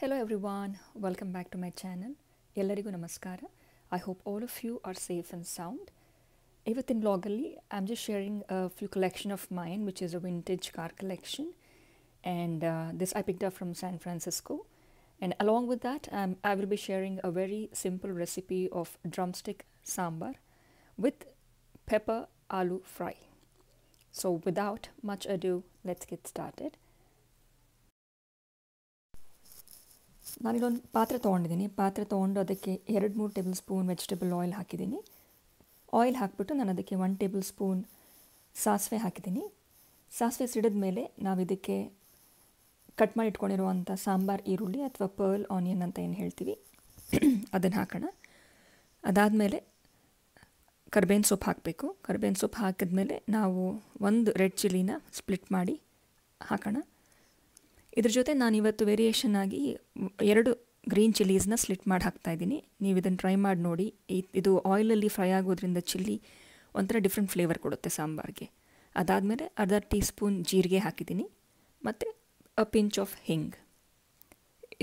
Hello everyone, welcome back to my channel. ಎಲ್ಲರಿಗೂ ನಮಸ್ಕಾರ I hope all of you are safe and sound ಇವತ್ತಿನ ಬ್ಲಾಗಲ್ಲಿ I am just sharing few collection of mine which is a vintage car collection and this I picked up from San Francisco and along with that I I will be sharing a very simple recipe of drumstick sambar with pepper aloo fry so without much adieu let's get started ನಾನಿಲ್ಲೊಂದು ಪಾತ್ರೆ ತೊಗೊಂಡಿದ್ದೀನಿ ಪಾತ್ರೆ ತೊಗೊಂಡು ಅದಕ್ಕೆ ಎರಡು ಮೂರು table spoon vegetable oil ಹಾಕಿದ್ದೀನಿ oil ಹಾಕಿಬಿಟ್ಟು ನಾನು ಅದಕ್ಕೆ ಒನ್ ಟೇಬಲ್ ಸ್ಪೂನ್ ಸಾಸಿವೆ ಹಾಕಿದ್ದೀನಿ ಸಾಸಿವೆ ಸಿಡಿದ ಮೇಲೆ ನಾವು ಇದಕ್ಕೆ ಕಟ್ ಮಾಡಿ ಇಟ್ಕೊಂಡಿರುವಂಥ ಸಾಂಬಾರ್ ಈರುಳ್ಳಿ ಅಥವಾ ಪರ್ಲ್ ಆನಿಯನ್ ಅಂತ ಏನು ಹೇಳ್ತೀವಿ ಅದನ್ನು ಹಾಕೋಣ ಅದಾದಮೇಲೆ ಕರ್ಬೇವಿನ ಸೊಪ್ಪು ಹಾಕಬೇಕು ಕರ್ಬೇವಿನ ಸೊಪ್ಪು ಹಾಕಿದ್ಮೇಲೆ ನಾವು ಒಂದು ರೆಡ್ ಚಿಲ್ಲಿನ ಸ್ಪ್ಲಿಟ್ ಮಾಡಿ ಹಾಕೋಣ ಇದ್ರ ಜೊತೆ ನಾನು ಇವತ್ತು ವೇರಿಯೇಷನ್ ಆಗಿ ಎರಡು ಗ್ರೀನ್ ಚಿಲ್ಲೀಸ್ನ ಸ್ಲಿಟ್ ಮಾಡಿ ಹಾಕ್ತಾಯಿದ್ದೀನಿ ನೀವು ಇದನ್ನು ಟ್ರೈ ಮಾಡಿ ನೋಡಿ ಇದು ಆಯಿಲಲ್ಲಿ ಫ್ರೈ ಆಗೋದ್ರಿಂದ ಚಿಲ್ಲಿ ಒಂಥರ ಡಿಫ್ರೆಂಟ್ ಫ್ಲೇವರ್ ಕೊಡುತ್ತೆ ಸಾಂಬಾರಿಗೆ ಅದಾದಮೇಲೆ ಅರ್ಧ ಟೀ ಸ್ಪೂನ್ ಜೀರಿಗೆ ಹಾಕಿದ್ದೀನಿ ಮತ್ತು ಅ ಪಿಂಚ್ ಆಫ್ ಹಿಂಗ್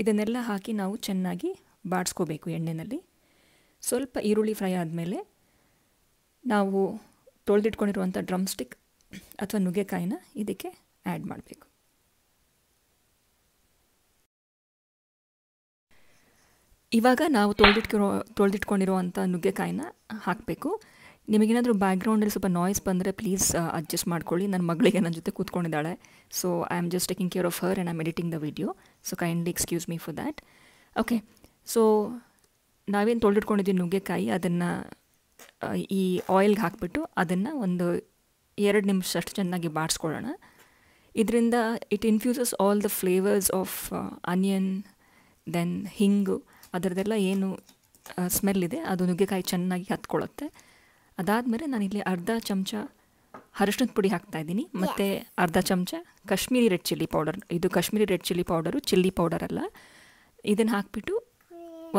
ಇದನ್ನೆಲ್ಲ ಹಾಕಿ ನಾವು ಚೆನ್ನಾಗಿ ಬಾಡಿಸ್ಕೋಬೇಕು ಎಣ್ಣೆಯಲ್ಲಿ ಸ್ವಲ್ಪ ಈರುಳ್ಳಿ ಫ್ರೈ ಆದಮೇಲೆ ನಾವು ತೊಳೆದಿಟ್ಕೊಂಡಿರುವಂಥ ಡ್ರಮ್ ಸ್ಟಿಕ್ ಅಥವಾ ನುಗ್ಗೆಕಾಯಿನ ಇದಕ್ಕೆ ಆ್ಯಡ್ ಮಾಡಬೇಕು ಇವಾಗ ನಾವು ತೊಳೆದಿಟ್ಕಿರೋ ತೊಳೆದಿಟ್ಕೊಂಡಿರುವಂಥ ನುಗ್ಗೆಕಾಯಿನ ಹಾಕಬೇಕು ನಿಮಗೇನಾದರೂ ಬ್ಯಾಕ್ಗ್ರೌಂಡಲ್ಲಿ ಸ್ವಲ್ಪ ನಾಯ್ಸ್ ಬಂದರೆ ಪ್ಲೀಸ್ ಅಡ್ಜಸ್ಟ್ ಮಾಡ್ಕೊಳ್ಳಿ ನನ್ನ ಮಗಳಿಗೆ ನನ್ನ ಜೊತೆ ಕೂತ್ಕೊಂಡಿದ್ದಾಳೆ so I am just taking care of her and am editing the video so kindly excuse me for that okay so ನಾವೇನು ತೊಳೆದಿಟ್ಕೊಂಡಿದ್ದೀವಿ ನುಗ್ಗೆಕಾಯಿ ಅದನ್ನು uh, ಈ ಆಯಿಲ್ಗೆ ಹಾಕಿಬಿಟ್ಟು ಅದನ್ನು ಒಂದು ಎರಡು ನಿಮಿಷ ಅಷ್ಟು ಚೆನ್ನಾಗಿ ಬಾಡಿಸ್ಕೊಳ್ಳೋಣ ಇದರಿಂದ it infuses all the flavours of onion then ಹಿಂಗು ಅದರದೆಲ್ಲ ಏನು ಸ್ಮೆಲ್ ಇದೆ ಅದು ನುಗ್ಗೆಕಾಯಿ ಚೆನ್ನಾಗಿ ಹತ್ಕೊಳ್ಳುತ್ತೆ ಅದಾದಮೇಲೆ ನಾನಿಲ್ಲಿ ಅರ್ಧ ಚಮಚ ಅರಿಶಿಣದ ಪುಡಿ ಹಾಕ್ತಾ ಇದ್ದೀನಿ ಮತ್ತು ಅರ್ಧ ಚಮಚ ಕಾಶ್ಮೀರಿ ರೆಡ್ ಚಿಲ್ಲಿ ಪೌಡರ್ ಇದು Kashmiri red chilli powder chilli powder ಅಲ್ಲ ಇದನ್ನು ಹಾಕ್ಬಿಟ್ಟು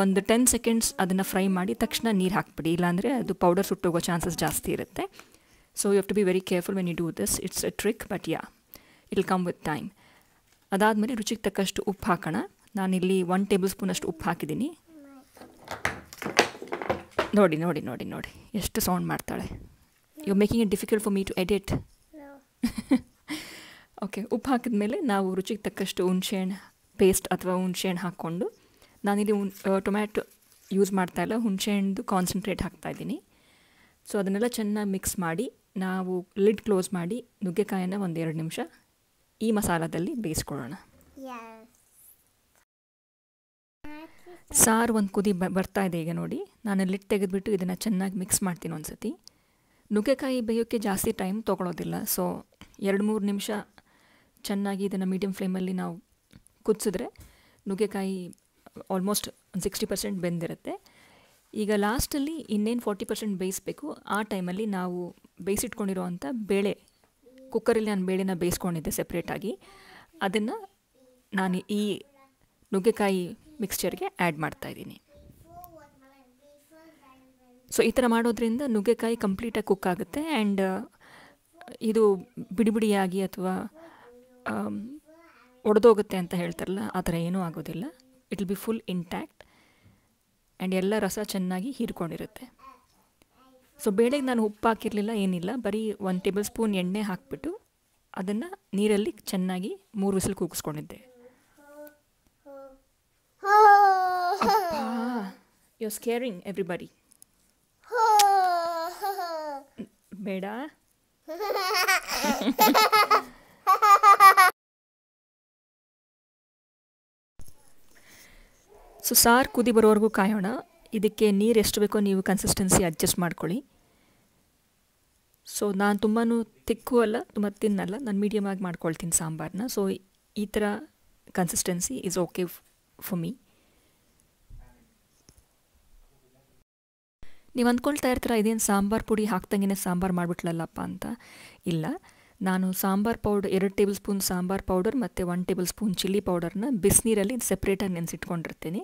ಒಂದು ಟೆನ್ ಸೆಕೆಂಡ್ಸ್ ಅದನ್ನು ಫ್ರೈ ಮಾಡಿ ತಕ್ಷಣ ನೀರು ಹಾಕ್ಬಿಡಿ ಇಲ್ಲಾಂದರೆ ಅದು ಪೌಡರ್ ಸುಟ್ಟೋಗೋ ಚಾನ್ಸಸ್ ಜಾಸ್ತಿ ಇರುತ್ತೆ so you have to be very careful when you do this it's a trick but you'll come with time ಅದಾದಮೇಲೆ ರುಚಿಗೆ ತಕ್ಕಷ್ಟು ಉಪ್ಪು ಹಾಕೋಣ ನಾನಿಲ್ಲಿ ಒನ್ ಟೇಬಲ್ ಸ್ಪೂನಷ್ಟು ಉಪ್ಪು ಹಾಕಿದ್ದೀನಿ ನೋಡಿ ನೋಡಿ ನೋಡಿ ನೋಡಿ ಎಷ್ಟು ಸೌಂಡ್ ಮಾಡ್ತಾಳೆ you making it difficult for me to edit okay ಉಪ್ಪು ಹಾಕಿದ ಮೇಲೆ ನಾವು ರುಚಿಗೆ ತಕ್ಕಷ್ಟು ಹುಣಸೆಹಣ್ಣು ಪೇಸ್ಟ್ ಅಥವಾ ಹುಣಸೆಹಣ್ಣು ಹಾಕ್ಕೊಂಡು ನಾನಿಲ್ಲಿ ಟೊಮ್ಯಾಟೊ ಯೂಸ್ ಮಾಡ್ತಾ ಇಲ್ಲ ಹುಣಸೆಹಣ್ಣು ಕಾನ್ಸಂಟ್ರೇಟ್ ಹಾಕ್ತಾಯಿದ್ದೀನಿ ಸೊ ಅದನ್ನೆಲ್ಲ ಚೆನ್ನಾಗಿ ಮಿಕ್ಸ್ ಮಾಡಿ ನಾವು ಲಿಡ್ ಕ್ಲೋಸ್ ಮಾಡಿ ನುಗ್ಗೆಕಾಯನ್ನು ಒಂದೆರಡು ನಿಮಿಷ ಈ ಮಸಾಲದಲ್ಲಿ ಬೇಯಿಸ್ಕೊಳ್ಳೋಣ ಸಾರು ಒಂದು ಕುದಿ ಬ ಬರ್ತಾ ಇದೆ ಈಗ ನೋಡಿ ನಾನು ಲಿಟ್ ತೆಗೆದುಬಿಟ್ಟು ಇದನ್ನು ಚೆನ್ನಾಗಿ ಮಿಕ್ಸ್ ಮಾಡ್ತೀನಿ ಒಂದು ಸತಿ ನುಗ್ಗೆಕಾಯಿ ಬೇಯೋಕ್ಕೆ ಜಾಸ್ತಿ ಟೈಮ್ ತೊಗೊಳೋದಿಲ್ಲ ಸೊ ಎರಡು ಮೂರು ನಿಮಿಷ ಚೆನ್ನಾಗಿ ಇದನ್ನು ಮೀಡಿಯಮ್ ಫ್ಲೇಮಲ್ಲಿ ನಾವು ಕುದಿಸಿದ್ರೆ ನುಗ್ಗೆಕಾಯಿ ಆಲ್ಮೋಸ್ಟ್ ಒಂದು ಸಿಕ್ಸ್ಟಿ ಪರ್ಸೆಂಟ್ ಬೆಂದಿರುತ್ತೆ ಈಗ ಲಾಸ್ಟಲ್ಲಿ ಇನ್ನೇನು ಫಾರ್ಟಿ ಪರ್ಸೆಂಟ್ ಬೇಯಿಸ್ಬೇಕು ಆ ಟೈಮಲ್ಲಿ ನಾವು ಬೇಯಿಸಿಟ್ಕೊಂಡಿರೋವಂಥ ಬೇಳೆ ಕುಕ್ಕರಲ್ಲಿ ನಾನು ಬೇಳೆನ ಬೇಯಿಸ್ಕೊಂಡಿದ್ದೆ ಸೆಪ್ರೇಟಾಗಿ ಅದನ್ನು ನಾನು ಈ ನುಗ್ಗೆಕಾಯಿ ಮಿಕ್ಸ್ಚರ್ಗೆ ಆ್ಯಡ್ ಇದ್ದೀನಿ ಸೊ ಈ ಥರ ಮಾಡೋದ್ರಿಂದ ನುಗ್ಗೆಕಾಯಿ ಕಂಪ್ಲೀಟಾಗಿ ಕುಕ್ ಆಗುತ್ತೆ ಆ್ಯಂಡ್ ಇದು ಬಿಡಿ ಬಿಡಿಯಾಗಿ ಅಥವಾ ಒಡೆದೋಗುತ್ತೆ ಅಂತ ಹೇಳ್ತಾರಲ್ಲ ಆ ಥರ ಏನೂ ಆಗೋದಿಲ್ಲ it will be full intact and ಎಲ್ಲ ರಸ ಚೆನ್ನಾಗಿ ಹೀರ್ಕೊಂಡಿರುತ್ತೆ ಸೊ ಬೇಳೆಗೆ ನಾನು ಉಪ್ಪು ಹಾಕಿರಲಿಲ್ಲ ಏನಿಲ್ಲ ಬರೀ ಒಂದು ಟೇಬಲ್ ಸ್ಪೂನ್ ಎಣ್ಣೆ ಹಾಕಿಬಿಟ್ಟು ಅದನ್ನು ನೀರಲ್ಲಿ ಚೆನ್ನಾಗಿ ಮೂರು ವಿಸಿಲು ಕೂಗಿಸ್ಕೊಂಡಿದ್ದೆ ಯು ಸ್ಕೇರಿಂಗ್ ಬರಿ ಬೇಡ ಸೊ ಸಾರ್ ಕುದಿ ಬರೋವರೆಗೂ ಕಾಯೋಣ ಇದಕ್ಕೆ ನೀರು ಎಷ್ಟು ಬೇಕೋ ನೀವು ಕನ್ಸಿಸ್ಟೆನ್ಸಿ ಅಡ್ಜಸ್ಟ್ ಮಾಡ್ಕೊಳ್ಳಿ ಸೊ ನಾನು ತುಂಬಾ ತಿಕ್ಕು ಅಲ್ಲ ತುಂಬ ತಿನ್ನಲ್ಲ ನಾನು ಮೀಡಿಯಮ್ ಆಗಿ ಮಾಡ್ಕೊಳ್ತೀನಿ ಸಾಂಬಾರನ್ನ ಸೊ ಈ ಥರ consistency is okay for me ನೀವು ಅಂದ್ಕೊಳ್ತಾ ಇರ್ತೀರ ಇದೇನು ಸಾಂಬಾರು ಪುಡಿ ಹಾಕ್ದಂಗೆ ಸಾಂಬಾರು ಮಾಡಿಬಿಟ್ಲಲ್ಲಪ್ಪ ಅಂತ ಇಲ್ಲ ನಾನು ಸಾಂಬಾರು ಪೌಡರ್ ಎರಡು ಟೇಬಲ್ ಸ್ಪೂನ್ ಸಾಂಬಾರು ಪೌಡರ್ ಮತ್ತು ಒನ್ ಟೇಬಲ್ ಸ್ಪೂನ್ ಚಿಲ್ಲಿ ಪೌಡರ್ನ ಬಿಸಿನೀರಲ್ಲಿ ಸೆಪ್ರೇಟಾಗಿ ನೆನೆಸಿಟ್ಕೊಂಡಿರ್ತೀನಿ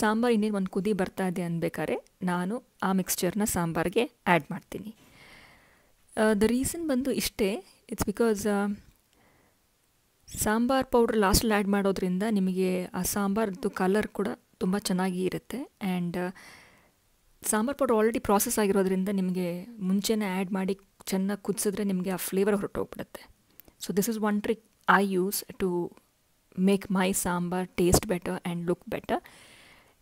ಸಾಂಬಾರು ಇನ್ನೇನು ಒಂದು ಕುದಿ ಬರ್ತಾ ಇದೆ ಅನ್ಬೇಕಾದ್ರೆ ನಾನು ಆ ಮಿಕ್ಸ್ಚರ್ನ ಸಾಂಬಾರಿಗೆ ಆ್ಯಡ್ ಮಾಡ್ತೀನಿ ದ ರೀಸನ್ ಬಂದು ಇಷ್ಟೇ ಇಟ್ಸ್ ಬಿಕಾಸ್ ಸಾಂಬಾರು ಪೌಡ್ರ್ ಲಾಸ್ಟಲ್ಲಿ ಆ್ಯಡ್ ಮಾಡೋದ್ರಿಂದ ನಿಮಗೆ ಆ ಸಾಂಬಾರ್ದು ಕಲರ್ ಕೂಡ ತುಂಬ ಚೆನ್ನಾಗಿ ಇರುತ್ತೆ and sambar powder already process ಆಗಿರೋದ್ರಿಂದ ನಿಮಗೆ ಮುಂಚೆನೇ ಆ್ಯಡ್ ಮಾಡಿ ಚೆನ್ನಾಗಿ ಕುದಿಸಿದ್ರೆ ನಿಮಗೆ ಆ ಫ್ಲೇವರ್ ಹೊರಟೋಗ್ಬಿಡುತ್ತೆ so this is one trick I use to make my sambar taste better and look better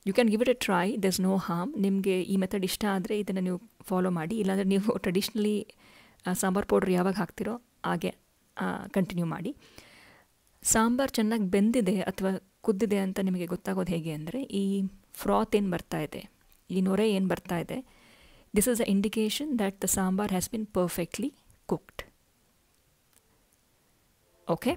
you can give it a try thus no harm ನಿಮಗೆ ಈ ಮೆಥಡ್ ಇಷ್ಟ ಆದರೆ ಇದನ್ನು ನೀವು ಫಾಲೋ ಮಾಡಿ ಇಲ್ಲಾಂದರೆ ನೀವು ಟ್ರೆಡಿಷ್ನಲಿ ಸಾಂಬಾರು ಪೌಡ್ರ್ ಯಾವಾಗ ಹಾಕ್ತಿರೋ ಹಾಗೆ ಕಂಟಿನ್ಯೂ ಮಾಡಿ ಸಾಂಬಾರು ಚೆನ್ನಾಗಿ ಬೆಂದಿದೆ ಅಥವಾ ಕುದ್ದಿದೆ ಅಂತ ನಿಮಗೆ ಗೊತ್ತಾಗೋದು ಹೇಗೆ ಅಂದರೆ ಈ ಫ್ರಾತ್ ಏನು ಬರ್ತಾ ಇದೆ ಈ ನೊರೆ ಏನು ಬರ್ತಾ ಇದೆ this is a indication that the sambar has been perfectly cooked okay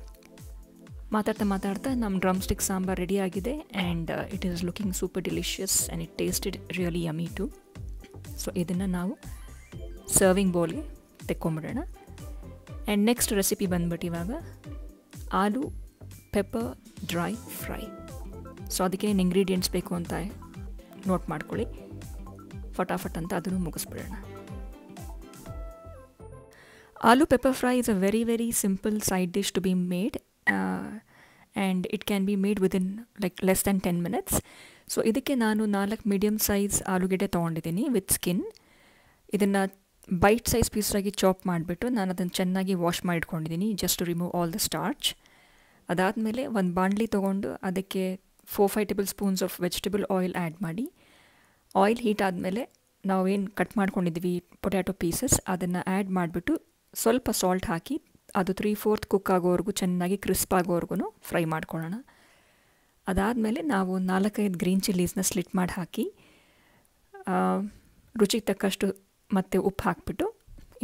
ಮಾತಾಡ್ತಾ ಮಾತಾಡ್ತಾ ನಮ್ಮ ಡ್ರಮ್ ಸ್ಟಿಕ್ ಸಾಂಬಾರ್ ರೆಡಿ ಆಗಿದೆ and it is looking super delicious and it tasted really yummy too so ಇದನ್ನು ನಾವು ಸರ್ವಿಂಗ್ ಬೌಲ್ಗೆ ತೆಕ್ಕೊಂಬಿಡೋಣ ಆ್ಯಂಡ್ ನೆಕ್ಸ್ಟ್ ರೆಸಿಪಿ ಬಂದ್ಬಿಟ್ಟು ಇವಾಗ aloo pepper dry fry so ಅದಕ್ಕೇನು ಏನು ಇಂಗ್ರೀಡಿಯೆಂಟ್ಸ್ ಬೇಕು ಅಂತ ನೋಟ್ ಮಾಡ್ಕೊಳ್ಳಿ ಫಟಾಫಟ್ ಅಂತ ಅದನ್ನು ಮುಗಿಸ್ಬಿಡೋಣ aloo pepper fry is a very very simple side dish to be made and it can be made within like less than ten minutes so ಇದಕ್ಕೆ ನಾನು ನಾಲ್ಕು ಮೀಡಿಯಮ್ ಸೈಜ್ ಆಲೂಗೆಡ್ಡೆ ತೊಗೊಂಡಿದ್ದೀನಿ ವಿತ್ ಸ್ಕಿನ್ ಇದನ್ನು ಬೈಟ್ ಸೈಜ್ ಪೀಸಾಗಿ ಚಾಪ್ ಮಾಡಿಬಿಟ್ಟು ನಾನು ಅದನ್ನು ಚೆನ್ನಾಗಿ ವಾಶ್ ಮಾಡಿಟ್ಕೊಂಡಿದ್ದೀನಿ just remove all the starch ಅದಾದಮೇಲೆ ಒಂದು ಬಾಂಡ್ಲಿ ತೊಗೊಂಡು ಅದಕ್ಕೆ four five table spoons of vegetable oil add ಮಾಡಿ ಆಯಿಲ್ ಹೀಟ್ ಆದಮೇಲೆ ನಾವೇನು ಕಟ್ ಮಾಡ್ಕೊಂಡಿದ್ವಿ ಪೊಟ್ಯಾಟೊ ಪೀಸಸ್ ಅದನ್ನು ಆ್ಯಡ್ ಮಾಡಿಬಿಟ್ಟು ಸ್ವಲ್ಪ ಸಾಲ್ಟ್ ಹಾಕಿ ಅದು ತ್ರೀ ಫೋರ್ತ್ ಕುಕ್ ಆಗೋವರೆಗೂ ಚೆನ್ನಾಗಿ ಕ್ರಿಸ್ಪ್ ಆಗೋವರೆಗೂ ಫ್ರೈ ಮಾಡ್ಕೊಳ್ಳೋಣ ಅದಾದಮೇಲೆ ನಾವು ನಾಲ್ಕೈದು ಗ್ರೀನ್ ಚಿಲ್ಲೀಸ್ನ ಸ್ಲಿಟ್ ಮಾಡಿ ಹಾಕಿ ರುಚಿಗೆ ತಕ್ಕಷ್ಟು ಮತ್ತೆ ಉಪ್ಪು ಹಾಕಿಬಿಟ್ಟು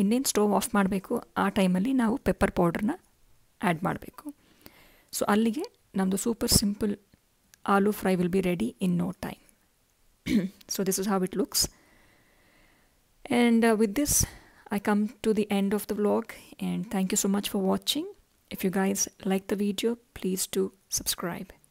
ಇನ್ನೇನು ಸ್ಟೋವ್ ಆಫ್ ಮಾಡಬೇಕು ಆ ಟೈಮಲ್ಲಿ ನಾವು ಪೆಪ್ಪರ್ ಪೌಡ್ರನ್ನ ಆ್ಯಡ್ ಮಾಡಬೇಕು ಸೊ ಅಲ್ಲಿಗೆ ನಮ್ಮದು super simple aloo fry will be ready in no time. so this is how it looks. And uh, with this, I come to the end of the vlog and thank you so much for watching. If you guys like the video, please do subscribe.